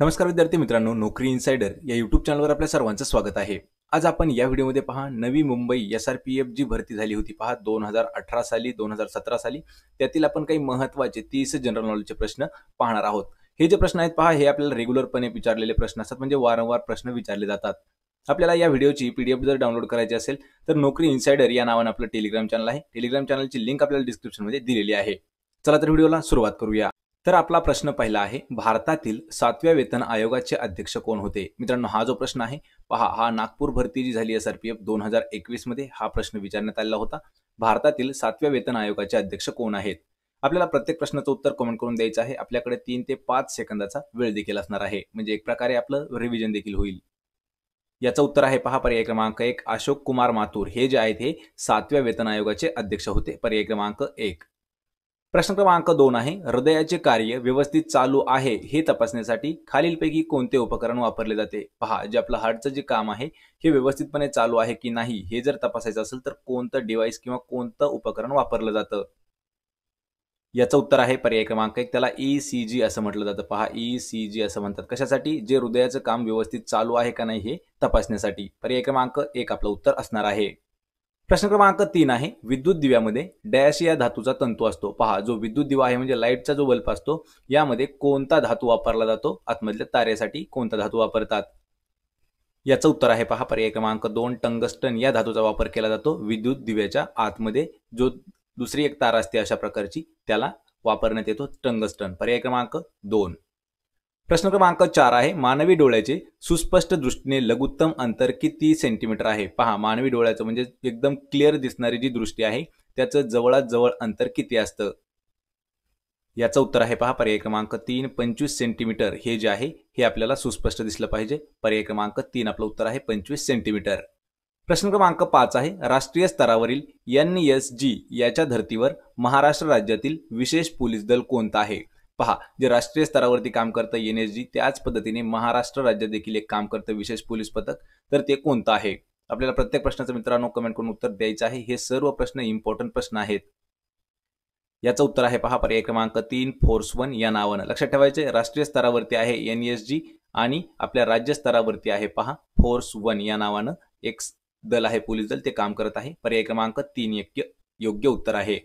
नमस्कार विद्यार्थी मित्रांनो नोकरी इन्सायडर या युट्यूब चॅनलवर आपल्या सर्वांचं स्वागत आहे आज आपण या व्हिडिओमध्ये पहा Navi Mumbai S R P F जी भरती झाली होती पहा दोन हजार अठरा साली दोन हजार सतरा साली त्यातील आपण काही महत्त्वाचे तीस जनरल नॉलेजचे प्रश्न पाहणार आहोत हे जे प्रश्न आहेत पहा हे आपल्याला रेग्युलरपणे विचारलेले प्रश्न असतात म्हणजे वारंवार प्रश्न विचारले जातात आपल्याला या व्हिडिओची पीडीएफ जर डाउनलोड करायची असेल तर नोकरी इन्सायडर या नावानं आपलं टेलिग्राम चॅनल आहे टेलिग्राम चॅनलची लिंक आपल्याला डिस्क्रिप्शनमध्ये दिलेली आहे चला तर व्हिडिओला सुरुवात करूया तर आपला प्रश्न पहिला आहे भारतातील सातव्या वेतन आयोगाचे अध्यक्ष कोण होते मित्रांनो हा जो प्रश्न आहे पहा हा नागपूर भरती जी झाली एस आर पी दोन हजार एकवीस मध्ये हा प्रश्न विचारण्यात आलेला होता भारतातील सातव्या वेतन आयोगाचे अध्यक्ष कोण आहेत आपल्याला प्रत्येक प्रश्नाचं उत्तर कमेंट करून द्यायचं आहे आपल्याकडे तीन ते पाच सेकंदाचा वेळ देखील असणार आहे म्हणजे एक प्रकारे आपलं रिव्हिजन देखील होईल याचं उत्तर आहे पहा पर्याय क्रमांक एक अशोक कुमार माथूर हे जे आहेत हे सातव्या वेतन आयोगाचे अध्यक्ष होते पर्याय क्रमांक एक प्रश्न क्रमांक दोन आहे हृदयाचे कार्य व्यवस्थित चालू आहे हे तपासण्यासाठी खालीलपैकी कोणते उपकरण वापरले जाते पहा जे आपलं हार्टचं जे काम आहे हे व्यवस्थितपणे चालू आहे की नाही हे जर तपासायचं असेल तर कोणतं डिव्हाइस किंवा कोणतं उपकरण वापरलं जातं याचं उत्तर आहे पर्याय क्रमांक एक त्याला ई सी जी असं म्हटलं जातं पहा ई सी जी असं म्हणतात कशासाठी जे हृदयाचं काम व्यवस्थित चालू आहे का नाही हे तपासण्यासाठी पर्याय क्रमांक एक आपलं उत्तर असणार आहे प्रश्न क्रमांक तीन आहे विद्युत दिव्यामध्ये डॅश या धातूचा तंतू असतो पहा जो विद्युत दिवा आहे म्हणजे लाईटचा जो बल्ब असतो यामध्ये कोणता धातू वापरला जातो आतमधल्या तारेसाठी कोणता धातू वापरतात याचं उत्तर आहे पहा पर्याय क्रमांक दोन टंगस्टन या धातूचा वापर केला जातो विद्युत दिव्याच्या आतमध्ये जो दुसरी एक तार असते अशा प्रकारची त्याला वापरण्यात येतो टंगस्टन पर्याय क्रमांक दोन प्रश्न क्रमांक चार आहे मानवी डोळ्याचे सुस्पष्ट दृष्टीने लघुत्तम अंतर किती सेंटीमीटर आहे पहा मानवी डोळ्याचं म्हणजे एकदम क्लिअर दिसणारी जी दृष्टी आहे त्याचं जवळात जवळ अंतर किती असतं याचं उत्तर आहे पहा पर्याय क्रमांक तीन पंचवीस सेंटीमीटर हे जे आहे हे आपल्याला सुस्पष्ट दिसलं पाहिजे पर्याय क्रमांक तीन आपलं उत्तर आहे पंचवीस सेंटीमीटर प्रश्न क्रमांक पाच आहे राष्ट्रीय स्तरावरील एन एस जी याच्या धर्तीवर महाराष्ट्र राज्यातील विशेष पोलीस दल कोणता आहे पहा जे राष्ट्रीय स्तरावरती काम करतं एन एस जी त्याच पद्धतीने महाराष्ट्र राज्यात देखील एक काम करतं विशेष पोलीस पथक तर ते कोणतं आहे आपल्याला प्रत्येक प्रश्नाचं मित्रांनो कमेंट करून उत्तर द्यायचं आहे हे सर्व प्रश्न इम्पॉर्टंट प्रश्न आहेत याचं उत्तर आहे पहा पर्याय क्रमांक तीन फोर्स वन या नावानं लक्षात ठेवायचे राष्ट्रीय स्तरावरती आहे एन एस जी आणि आपल्या राज्य स्तरावरती आहे पहा फोर्स वन या नावानं एक दल आहे पोलीस दल ते काम करत आहे पर्याय क्रमांक तीन योग्य उत्तर आहे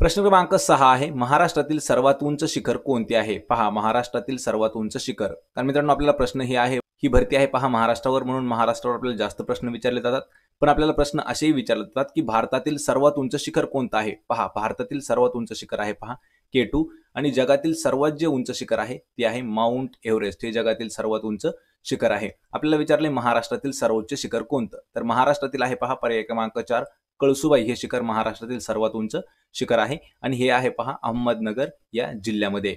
प्रश्न क्रमांक सहा आहे महाराष्ट्रातील सर्वात उंच शिखर कोणते आहे पहा महाराष्ट्रातील सर्वात उंच शिखर कारण मित्रांनो आपल्याला प्रश्न ही आहे ही भरती आहे पहा महाराष्ट्रावर म्हणून महाराष्ट्रावर आपल्याला जास्त प्रश्न विचारले जातात पण आपल्याला प्रश्न असेही विचारले जातात की भारतातील सर्वात उंच शिखर कोणतं आहे पहा भारतातील सर्वात उंच शिखर आहे पहा के टू आणि जगातील सर्वात जे उंच शिखर आहे ते आहे माउंट एव्हरेस्ट हे जगातील सर्वात उंच शिखर आहे आपल्याला विचारले महाराष्ट्रातील सर्वोच्च शिखर कोणतं तर महाराष्ट्रातील आहे पहा पर्याय क्रमांक चार कळसुबाई हे शिखर महाराष्ट्रातील सर्वात उंच शिखर आहे आणि हे आहे पहा अहमदनगर या जिल्ह्यामध्ये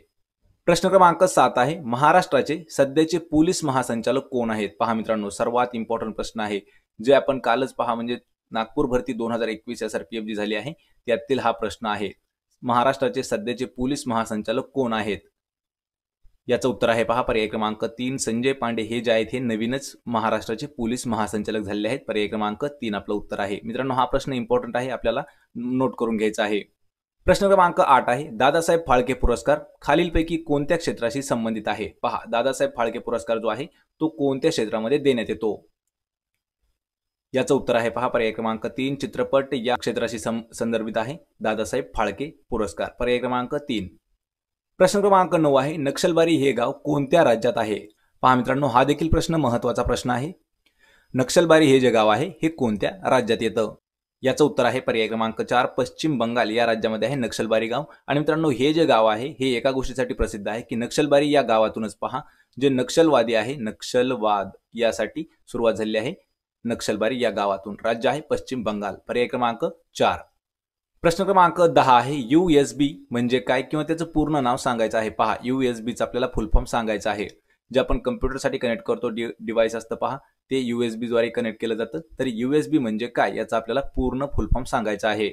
प्रश्न क्रमांक सात आहे महाराष्ट्राचे सध्याचे पोलीस महासंचालक कोण आहेत पहा मित्रांनो सर्वात इम्पॉर्टंट प्रश्न आहे जे आपण कालच पहा म्हणजे नागपूर भरती दोन हजार एकवीस या सरपीएफ जी झाली आहे त्यातील हा प्रश्न आहे महाराष्ट्राचे सध्याचे पोलीस महासंचालक कोण आहेत याचं उत्तर आहे पहा पर्याय क्रमांक तीन संजय पांडे हे जे आहेत हे नवीनच महाराष्ट्राचे पोलीस महासंचालक झालेले आहेत पर्याय क्रमांक तीन आपलं उत्तर आहे मित्रांनो हा प्रश्न इम्पॉर्टंट आहे आपल्याला नोट करून घ्यायचा आहे प्रश्न क्रमांक आठ आहे दादासाहेब फाळके पुरस्कार खालीलपैकी कोणत्या क्षेत्राशी संबंधित आहे पहा दादासाहेब फाळके पुरस्कार जो आहे तो कोणत्या क्षेत्रामध्ये देण्यात येतो याचं उत्तर आहे पहा पर्याय क्रमांक तीन चित्रपट या क्षेत्राशी संदर्भित आहे दादासाहेब फाळके पुरस्कार पर्याय क्रमांक तीन प्रश्न क्रमांक नऊ आहे नक्षलबारी हे गाव कोणत्या राज्यात आहे पहा मित्रांनो हा देखील प्रश्न महत्त्वाचा प्रश्न आहे नक्षलबारी हे जे गाव आहे हे कोणत्या राज्यात येतं याचं उत्तर आहे पर्याय क्रमांक चार पश्चिम बंगाल या राज्यामध्ये आहे नक्षलबारी गाव आणि मित्रांनो हे जे गाव आहे हे एका गोष्टीसाठी प्रसिद्ध आहे की नक्षलबारी या गावातूनच पहा जे नक्षलवादी आहे नक्षलवाद यासाठी सुरुवात झाली आहे नक्षलबारी या गावातून राज्य आहे पश्चिम बंगाल पर्याय क्रमांक चार प्रश्न क्रमांक दहा आहे यू एस बी म्हणजे काय किंवा त्याचं पूर्ण नाव सांगायचं आहे पहा यू एस बीचं आपल्याला फुलफॉर्म सांगायचं आहे जे आपण कम्प्युटरसाठी कनेक्ट करतो डि डिवाईस असतं पहा ते यू एस बीद्वारे कनेक्ट केलं जातं तर यू एस बी म्हणजे काय याचा आपल्याला पूर्ण फुलफॉर्म सांगायचा आहे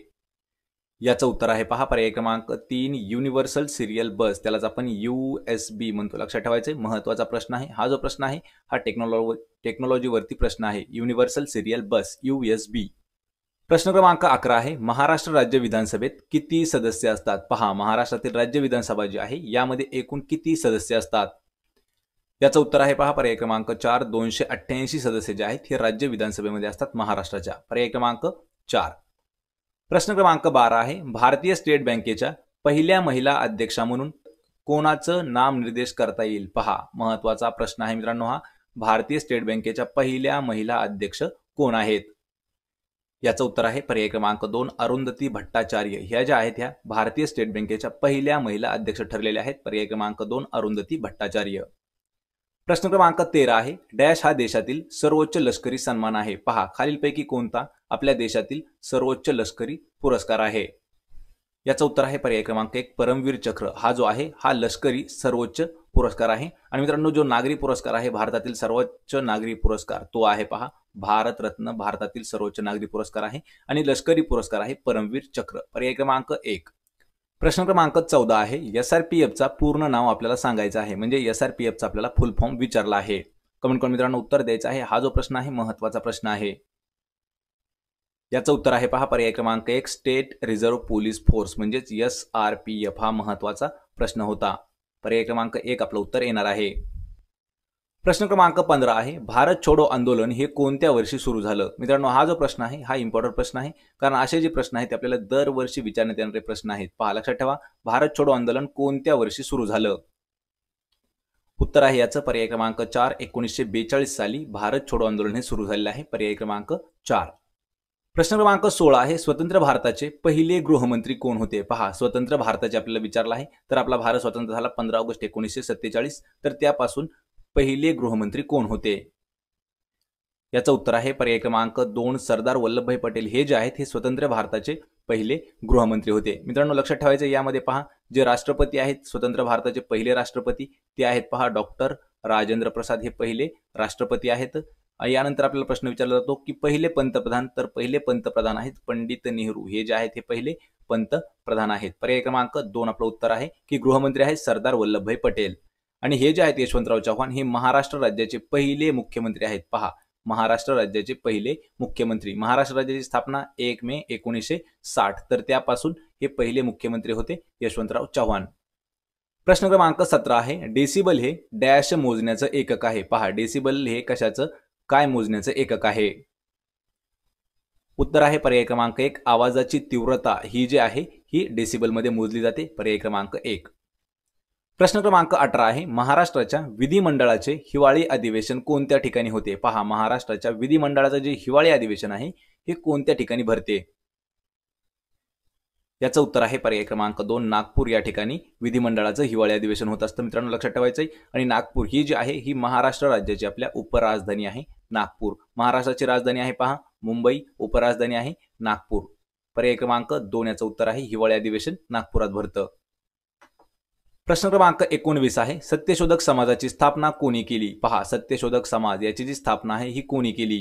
याचं उत्तर आहे पहा पर्याय क्रमांक तीन युनिव्हर्सल सिरियल बस त्यालाच आपण यू एस बी म्हणतो लक्षात ठेवायचं आहे महत्त्वाचा प्रश्न आहे हा जो प्रश्न आहे हा टेक्नॉलॉ टेक्नॉलॉजीवरती प्रश्न आहे universal serial bus U S B प्रश्न क्रमांक अकरा आहे महाराष्ट्र राज्य विधानसभेत किती सदस्य असतात पहा महाराष्ट्रातील राज्य विधानसभा जी आहे यामध्ये एकूण किती सदस्य असतात याचं उत्तर आहे पहा पर्याय क्रमांक चार दोनशे अठ्ठ्याऐंशी सदस्य जे आहेत हे राज्य विधानसभेमध्ये असतात महाराष्ट्राच्या पर्याय क्रमांक चार प्रश्न क्रमांक बारा आहे भारतीय स्टेट बँकेच्या पहिल्या महिला अध्यक्षा म्हणून कोणाचं नाम निर्देश करता येईल पहा महत्वाचा प्रश्न आहे मित्रांनो हा भारतीय स्टेट बँकेच्या पहिल्या महिला अध्यक्ष कोण आहेत याचं उत्तर आहे पर्याय क्रमांक दोन अरुंधती भट्टाचार्य ह्या ज्या आहेत ह्या भारतीय स्टेट बँकेच्या पहिल्या महिला अध्यक्ष ठरलेल्या आहेत पर्याय क्रमांक दोन अरुंधती भट्टाचार्य प्रश्न क्रमांक तेरा आहे डॅश हा देशातील सर्वोच्च लष्करी सन्मान आहे पहा खालीलपैकी कोणता आपल्या देशातील सर्वोच्च लष्करी पुरस्कार आहे याचं उत्तर आहे पर्याय क्रमांक एक परमवीर चक्र हा जो आहे हा लष्करी सर्वोच्च पुरस्कार आहे आणि मित्रांनो जो नागरी पुरस्कार आहे भारतातील सर्वोच्च नागरी पुरस्कार तो आहे पहा भारतरत्न भारतातील सर्वोच्च नागरी पुरस्कार आहे आणि लष्करी पुरस्कार आहे परमवीर चक्र पर्याय क्रमांक एक प्रश्न क्रमांक चौदा आहे एस आर पी एफचा पूर्ण नाव आपल्याला सांगायचं आहे म्हणजे एस आर पी एफचा आपल्याला फुल फॉर्म विचारला आहे कमेंट करून मित्रांनो उत्तर द्यायचं आहे हा जो प्रश्न आहे महत्वाचा प्रश्न आहे याचं उत्तर आहे पहा पर्याय क्रमांक एक स्टेट रिझर्व्ह पोलीस फोर्स म्हणजेच एस आर पी एफ हा महत्वाचा प्रश्न होता पर्याय क्रमांक एक आपलं उत्तर येणार आहे प्रश्न क्रमांक पंधरा आहे भारत छोडो आंदोलन हे कोणत्या वर्षी सुरू झालं मित्रांनो हा जो प्रश्न आहे हा इम्पॉर्टंट प्रश्न आहे कारण असे जे प्रश्न आहेत ते आपल्याला दरवर्षी विचारण्यात येणारे प्रश्न आहेत पहा लक्षात ठेवा भारत छोडो आंदोलन कोणत्या वर्षी सुरू झालं उत्तर आहे याचं पर्याय क्रमांक चार एकोणीसशे बेचाळीस साली भारत छोडो आंदोलन हे सुरू झालेलं आहे पर्याय क्रमांक चार प्रश्न क्रमांक सोळा आहे स्वतंत्र भारताचे पहिले गृहमंत्री कोण होते पहा स्वतंत्र भारताचे आपल्याला विचारला आहे तर आपला भारत स्वतंत्र झाला पंधरा ऑगस्ट एकोणीसशे सत्तेचाळीस तर त्यापासून पहिले गृहमंत्री कोण होते याचं उत्तर आहे पर्याय क्रमांक दोन सरदार वल्लभभाई पटेल हे जे आहेत हे स्वतंत्र भारताचे पहिले गृहमंत्री होते मित्रांनो लक्षात ठेवायचं यामध्ये पहा जे राष्ट्रपती आहेत स्वतंत्र भारताचे पहिले राष्ट्रपती ते आहेत पहा डॉक्टर राजेंद्र प्रसाद हे पहिले राष्ट्रपती आहेत यानंतर आपल्याला प्रश्न विचारला जातो की पहिले पंतप्रधान तर पहिले पंतप्रधान आहेत पंडित नेहरू हे जे आहेत हे पहिले पंतप्रधान आहेत पर्याय क्रमांक दोन आपलं उत्तर आहे की गृहमंत्री आहेत सरदार वल्लभभाई पटेल आणि हे जे आहेत यशवंतराव चव्हाण हे महाराष्ट्र राज्याचे पहिले मुख्यमंत्री आहेत पहा महाराष्ट्र राज्याचे पहिले मुख्यमंत्री महाराष्ट्र राज्याची स्थापना एक मे एकोणीसशे साठ तर त्यापासून हे पहिले मुख्यमंत्री होते यशवंतराव चव्हाण प्रश्न क्रमांक सतरा आहे डेसिबल हे डॅश मोजण्याचं एकक आहे पहा डेसिबल हे कशाचं काय मोजण्याचं एकक आहे उत्तर आहे पर्याय क्रमांक एक आवाजाची तीव्रता ही जी आहे ही डेसिबलमध्ये मोजली जाते पर्याय क्रमांक एक प्रश्न क्रमांक अठरा आहे महाराष्ट्राच्या विधिमंडळाचे हिवाळी अधिवेशन कोणत्या ठिकाणी होते पहा महाराष्ट्राच्या विधिमंडळाचं जे हिवाळी अधिवेशन आहे हे कोणत्या ठिकाणी भरते याचं उत्तर आहे पर्याय क्रमांक दोन नागपूर या ठिकाणी विधिमंडळाचं हिवाळी अधिवेशन होत असतं मित्रांनो लक्षात ठेवायचं आहे आणि नागपूर ही जी आहे ही महाराष्ट्र राज्याची आपल्या उपराजधानी आहे नागपूर महाराष्ट्राची राजधानी आहे पहा मुंबई उपराजधानी आहे नागपूर पर्याय क्रमांक दोन याचं उत्तर आहे हिवाळी अधिवेशन नागपुरात भरतं प्रश्न क्रमांक एकोणवीस आहे सत्यशोधक समाजाची स्थापना कोणी केली पहा सत्यशोधक समाज याची जी स्थापना आहे ही कोणी केली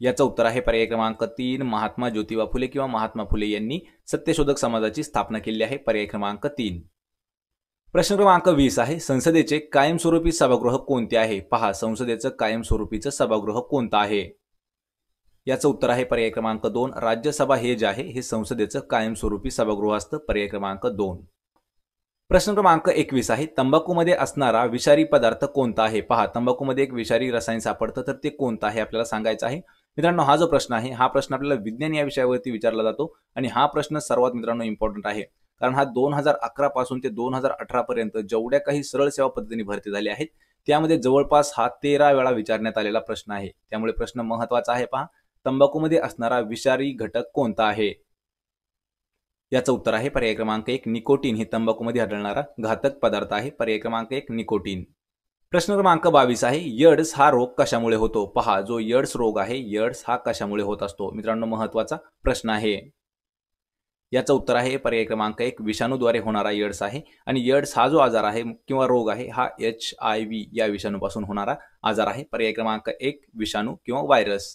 याचं उत्तर आहे पर्याय क्रमांक तीन महात्मा ज्योतिबा फुले किंवा महात्मा फुले यांनी सत्यशोधक समाजाची स्थापना केली आहे पर्याय क्रमांक तीन प्रश्न क्रमांक वीस आहे संसदेचे कायमस्वरूपी सभागृह कोणते आहे पहा संसदेचं कायमस्वरूपीचं सभागृह कोणतं आहे याचं उत्तर आहे पर्याय क्रमांक दोन राज्यसभा हे जे आहे हे संसदेचं कायमस्वरूपी सभागृह असतं पर्याय क्रमांक दोन प्रश्न क्रमांक एकवीस आहे तंबाखूमध्ये असणारा विषारी पदार्थ कोणता आहे पहा तंबाखूमध्ये एक विषारी रसायन सापडतं तर ते कोणता आहे आपल्याला सांगायचं आहे मित्रांनो हा जो प्रश्न आहे हा प्रश्न आपल्याला विज्ञान या विषयावरती विचारला जातो आणि हा प्रश्न सर्वात मित्रांनो इम्पॉर्टंट आहे कारण हा दोन हजार अकरा पासून ते दोन हजार अठरा पर्यंत जेवढ्या काही सरळ सेवा पद्धतीने भरती झाली आहेत त्यामध्ये जवळपास हा तेरा वेळा विचारण्यात आलेला प्रश्न आहे त्यामुळे प्रश्न महत्वाचा आहे पहा तंबाखूमध्ये असणारा विषारी घटक कोणता आहे याचं उत्तर आहे पर्याय क्रमांक एक निकोटीन हे तंबाखूमध्ये आढळणारा घातक पदार्थ आहे पर्याय क्रमांक एक निकोटीन प्रश्न क्रमांक बावीस आहे यड्स हा रोग कशामुळे होतो पहा जो यड्स रोग आहे यड्स हा कशामुळे होत असतो मित्रांनो महत्वाचा प्रश्न आहे याचं उत्तर आहे पर्याय क्रमांक एक विषाणूद्वारे होणारा यड्स आहे आणि यड्स हा जो आजार आहे किंवा रोग आहे हा एच आय व्ही या विषाणूपासून होणारा आजार आहे पर्याय क्रमांक एक विषाणू किंवा व्हायरस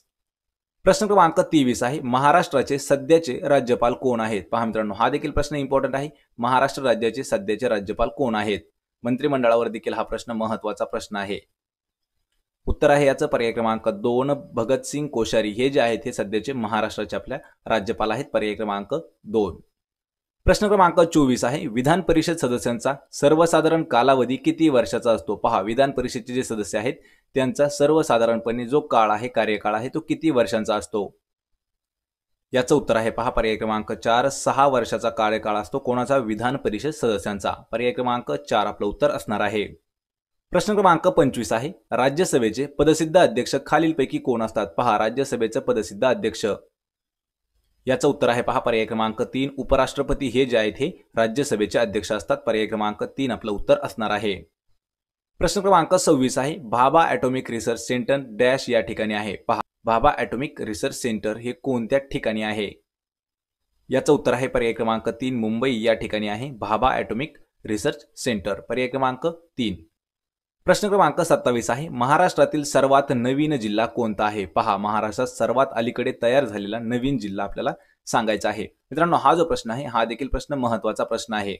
प्रश्न क्रमांक तेवीस आहे महाराष्ट्राचे सध्याचे राज्यपाल कोण आहेत पहा मित्रांनो हा देखील प्रश्न इम्पॉर्टंट आहे महाराष्ट्र राज्याचे सध्याचे राज्यपाल कोण आहेत मंत्रिमंडळावर देखील हा प्रश्न महत्वाचा प्रश्न आहे उत्तर आहे याचं पर्याय क्रमांक दोन भगतसिंग कोश्यारी हे जे आहेत हे सध्याचे महाराष्ट्राचे आपल्या राज्यपाल आहेत पर्याय क्रमांक दोन प्रश्न क्रमांक चोवीस आहे विधान परिषद सदस्यांचा सर्वसाधारण कालावधी किती वर्षाचा असतो पहा विधान परिषदेचे जे सदस्य आहेत त्यांचा सर्वसाधारणपणे जो काळ आहे कार्यकाळ आहे तो किती वर्षांचा असतो याचं उत्तर आहे पहा पर्याय क्रमांक चार सहा वर्षाचा कार्यकाळ असतो कोणाचा विधान परिषद सदस्यांचा पर्याय क्रमांक चार आपलं उत्तर असणार आहे प्रश्न क्रमांक पंचवीस आहे राज्यसभेचे पदसिद्ध अध्यक्ष खालीलपैकी कोण असतात पहा राज्यसभेचं पदसिद्ध अध्यक्ष याचं उत्तर आहे पहा पर्याय क्रमांक तीन उपराष्ट्रपती हे जे आहेत हे राज्यसभेचे अध्यक्ष असतात पर्याय क्रमांक तीन आपलं उत्तर असणार आहे प्रश्न क्रमांक सव्वीस आहे Bhabha atomic research centre dash या ठिकाणी आहे पहा भाभा ॲटॉमिक रिसर्च सेंटर हे कोणत्या ठिकाणी आहे याचं उत्तर आहे पर्याय क्रमांक तीन मुंबई या ठिकाणी आहे भाभा ॲटॉमिक रिसर्च सेंटर पर्याय क्रमांक तीन प्रश्न क्रमांक सत्तावीस आहे महाराष्ट्रातील सर्वात नवीन जिल्हा कोणता आहे पहा महाराष्ट्रात सर्वात अलीकडे तयार झालेला नवीन जिल्हा आपल्याला सांगायचा आहे मित्रांनो हा जो प्रश्न आहे हा देखील प्रश्न महत्वाचा प्रश्न आहे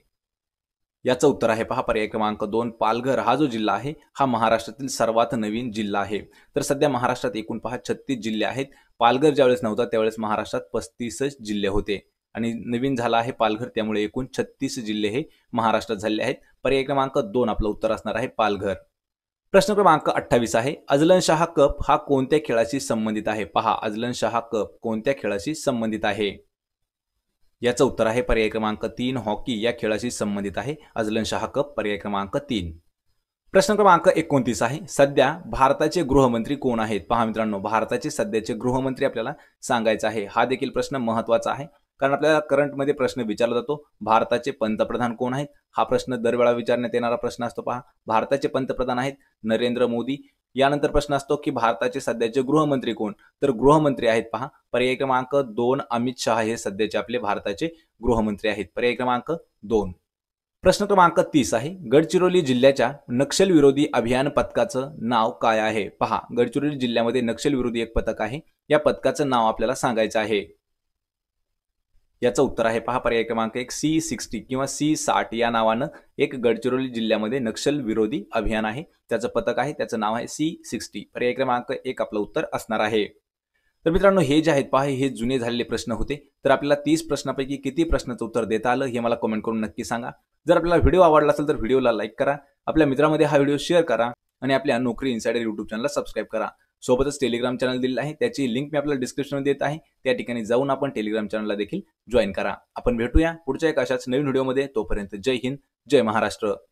याचं उत्तर आहे पहा पर्याय क्रमांक दोन पालघर हा जो जिल्हा आहे हा महाराष्ट्रातील सर्वात नवीन जिल्हा आहे तर सध्या महाराष्ट्रात एकूण पहा छत्तीस जिल्हे आहेत पालघर ज्यावेळेस नव्हता त्यावेळेस महाराष्ट्रात पस्तीसच जिल्हे होते आणि नवीन झाला आहे पालघर त्यामुळे एकूण छत्तीस जिल्हे हे महाराष्ट्रात झाले आहेत पर्याय क्रमांक दोन आपलं उत्तर असणार आहे पालघर प्रश्न क्रमांक अठ्ठावीस आहे अजलन शाह कप हा कोणत्या खेळाशी संबंधित आहे पहा अजलन शाह कप कोणत्या खेळाशी संबंधित आहे याचं उत्तर आहे पर्याय क्रमांक तीन हॉकी या खेळाशी संबंधित आहे अजलन शाह कप पर्याय क्रमांक तीन प्रश्न क्रमांक एकोणतीस आहे सध्या भारताचे गृहमंत्री कोण आहेत पहा मित्रांनो भारताचे सध्याचे गृहमंत्री आपल्याला सांगायचं आहे हा देखील प्रश्न महत्वाचा आहे कारण आपल्याला करंटमध्ये प्रश्न विचारला जातो भारताचे पंतप्रधान कोण आहेत हा प्रश्न दरवेळा विचारण्यात येणारा प्रश्न असतो पहा भारताचे पंतप्रधान आहेत नरेंद्र मोदी यानंतर प्रश्न असतो की भारताचे सध्याचे गृहमंत्री कोण तर गृहमंत्री आहेत पहा पर्याय क्रमांक दोन अमित शहा हे सध्याचे आपले भारताचे गृहमंत्री आहेत पर्याय क्रमांक दोन प्रश्न क्रमांक तीस आहे गडचिरोली जिल्ह्याच्या नक्षलविरोधी अभियान पथकाचं नाव काय आहे पहा गडचिरोली जिल्ह्यामध्ये नक्षलविरोधी एक पथक आहे या पथकाचं नाव आपल्याला सांगायचं आहे याचं उत्तर आहे पहा पर्याय क्रमांक एक सी सिक्स्टी किंवा सी साठ या नावानं एक गडचिरोली जिल्ह्यामध्ये नक्षल विरोधी अभियान आहे त्याचं पथक आहे त्याचं नाव आहे सी सिक्स्टी पर्याय क्रमांक एक आपलं उत्तर असणार आहे तर मित्रांनो हे जे आहेत पहा हे जुने झालेले प्रश्न होते तर आपल्याला तीस प्रश्नापैकी किती प्रश्नाचं उत्तर देता आलं हे मला कमेंट करून नक्की सांगा जर आपल्याला व्हिडिओ आवडला असेल तर व्हिडिओला लाईक करा आपल्या मित्रांमध्ये हा व्हिडिओ शेअर करा आणि आपल्या नोकरी इन्सायडर युट्यूब चॅनलला सबस्क्राईब करा सोबतच टेलिग्राम चॅनल दिलेलं आहे त्याची लिंक मी आपल्याला डिस्क्रिप्शन देत आहे त्या ठिकाणी जाऊन आपण टेलिग्राम चॅनलला देखील जॉईन करा आपण भेटूया पुढच्या एक अशाच नवीन व्हिडिओमध्ये तोपर्यंत जय हिंद जय महाराष्ट्र